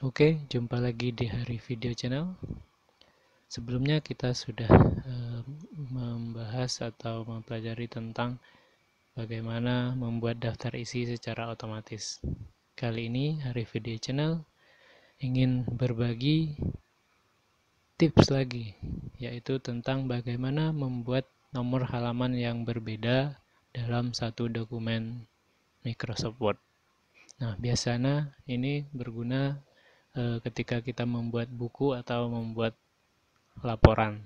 Oke, jumpa lagi di hari video channel. Sebelumnya kita sudah e, membahas atau mempelajari tentang bagaimana membuat daftar isi secara otomatis. Kali ini hari video channel ingin berbagi tips lagi, yaitu tentang bagaimana membuat nomor halaman yang berbeda dalam satu dokumen Microsoft Word. Nah, biasanya ini berguna Eh, ketika kita membuat buku atau membuat laporan.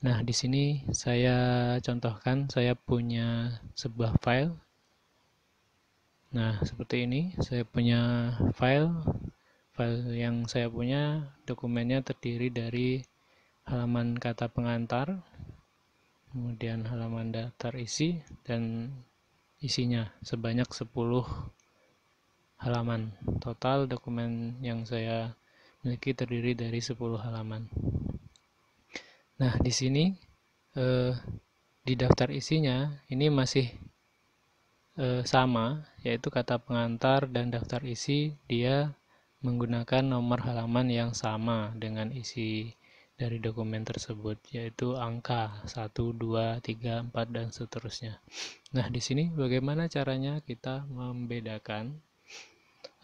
Nah, di sini saya contohkan saya punya sebuah file. Nah, seperti ini, saya punya file. File yang saya punya dokumennya terdiri dari halaman kata pengantar, kemudian halaman daftar isi dan isinya sebanyak 10 halaman. Total dokumen yang saya miliki terdiri dari 10 halaman. Nah, di sini eh, di daftar isinya ini masih eh, sama, yaitu kata pengantar dan daftar isi dia menggunakan nomor halaman yang sama dengan isi dari dokumen tersebut yaitu angka 1 2 3 4 dan seterusnya. Nah, di sini bagaimana caranya kita membedakan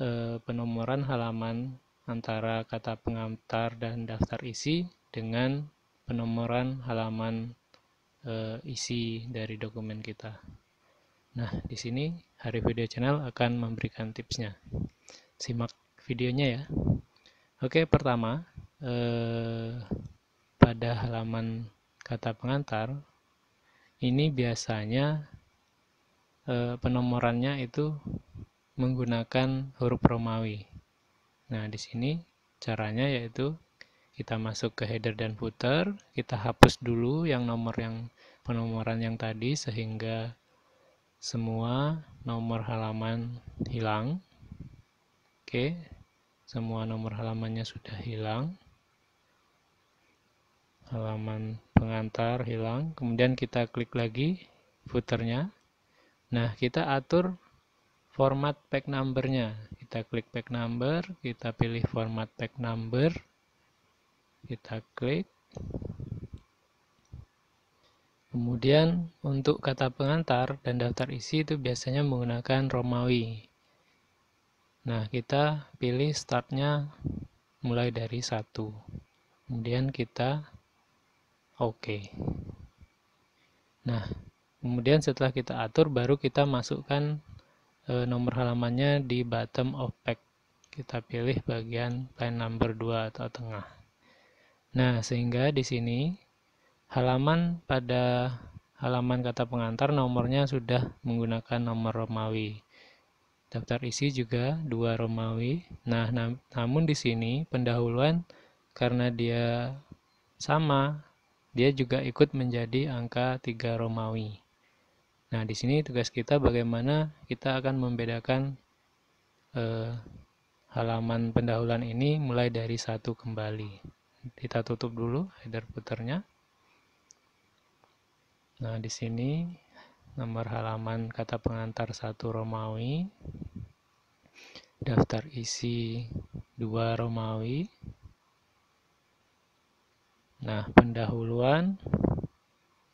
e, penomoran halaman antara kata pengantar dan daftar isi dengan penomoran halaman e, isi dari dokumen kita. Nah, di sini Hari Video Channel akan memberikan tipsnya. Simak videonya ya. Oke, pertama eh, pada halaman kata pengantar ini biasanya eh, penomorannya itu menggunakan huruf Romawi. Nah, di sini caranya yaitu kita masuk ke header dan footer, kita hapus dulu yang nomor yang penomoran yang tadi sehingga semua nomor halaman hilang. Oke, semua nomor halamannya sudah hilang halaman pengantar hilang kemudian kita klik lagi footernya nah kita atur format pack numbernya kita klik pack number kita pilih format pack number kita klik kemudian untuk kata pengantar dan daftar isi itu biasanya menggunakan Romawi nah kita pilih startnya mulai dari satu kemudian kita Oke, Nah, kemudian setelah kita atur baru kita masukkan e, nomor halamannya di bottom of pack. Kita pilih bagian plan number 2 atau tengah. Nah, sehingga di sini halaman pada halaman kata pengantar nomornya sudah menggunakan nomor Romawi. Daftar isi juga 2 Romawi. Nah, nam namun di sini pendahuluan karena dia sama dia juga ikut menjadi angka 3 Romawi. Nah, di sini tugas kita bagaimana kita akan membedakan eh, halaman pendahuluan ini mulai dari satu kembali. Kita tutup dulu header puternya. Nah, di sini nomor halaman kata pengantar satu Romawi, daftar isi dua Romawi, Nah, pendahuluan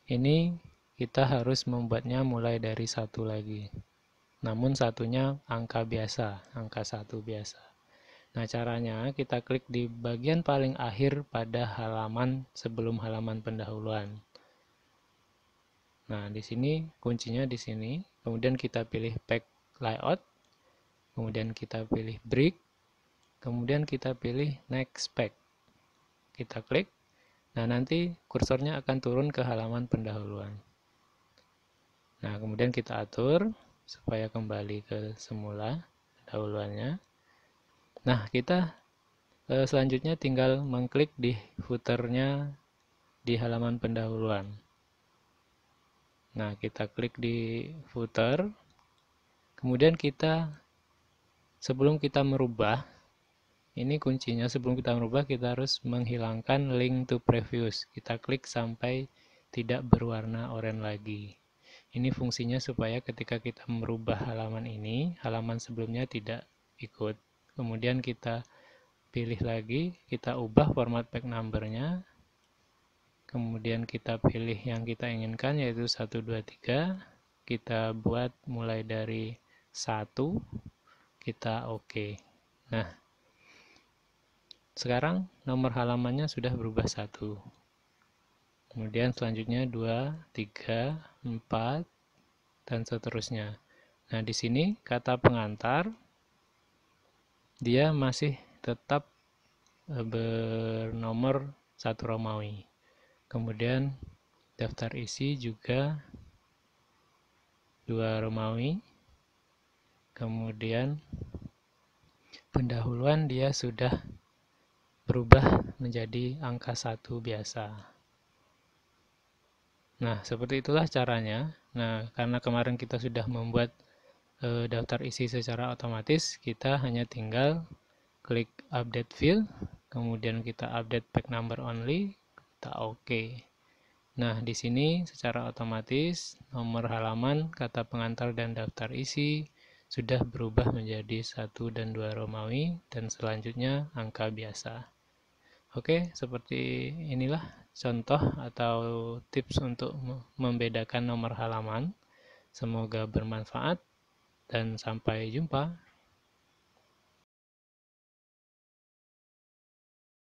ini kita harus membuatnya mulai dari satu lagi. Namun satunya angka biasa, angka satu biasa. Nah, caranya kita klik di bagian paling akhir pada halaman sebelum halaman pendahuluan. Nah, di sini kuncinya di sini. Kemudian kita pilih pack layout. Kemudian kita pilih Break. Kemudian kita pilih next pack. Kita klik Nah, nanti kursornya akan turun ke halaman pendahuluan. Nah, kemudian kita atur supaya kembali ke semula pendahuluannya. Nah, kita eh, selanjutnya tinggal mengklik di footernya di halaman pendahuluan. Nah, kita klik di footer. Kemudian kita sebelum kita merubah ini kuncinya sebelum kita merubah kita harus menghilangkan link to previous. Kita klik sampai tidak berwarna oranye lagi. Ini fungsinya supaya ketika kita merubah halaman ini, halaman sebelumnya tidak ikut. Kemudian kita pilih lagi, kita ubah format pack numbernya. Kemudian kita pilih yang kita inginkan yaitu 1 2 3. Kita buat mulai dari 1 kita oke. Okay. Nah, sekarang nomor halamannya sudah berubah satu. Kemudian selanjutnya 2, 3, 4, dan seterusnya. Nah, di sini kata pengantar dia masih tetap eh, bernomor satu Romawi. Kemudian daftar isi juga dua Romawi. Kemudian pendahuluan dia sudah berubah menjadi angka satu biasa. Nah, seperti itulah caranya. Nah, karena kemarin kita sudah membuat e, daftar isi secara otomatis, kita hanya tinggal klik update field, kemudian kita update pack number only, kita OK. Nah, di sini secara otomatis nomor halaman, kata pengantar dan daftar isi sudah berubah menjadi satu dan dua Romawi dan selanjutnya angka biasa. Oke, seperti inilah contoh atau tips untuk membedakan nomor halaman. Semoga bermanfaat dan sampai jumpa.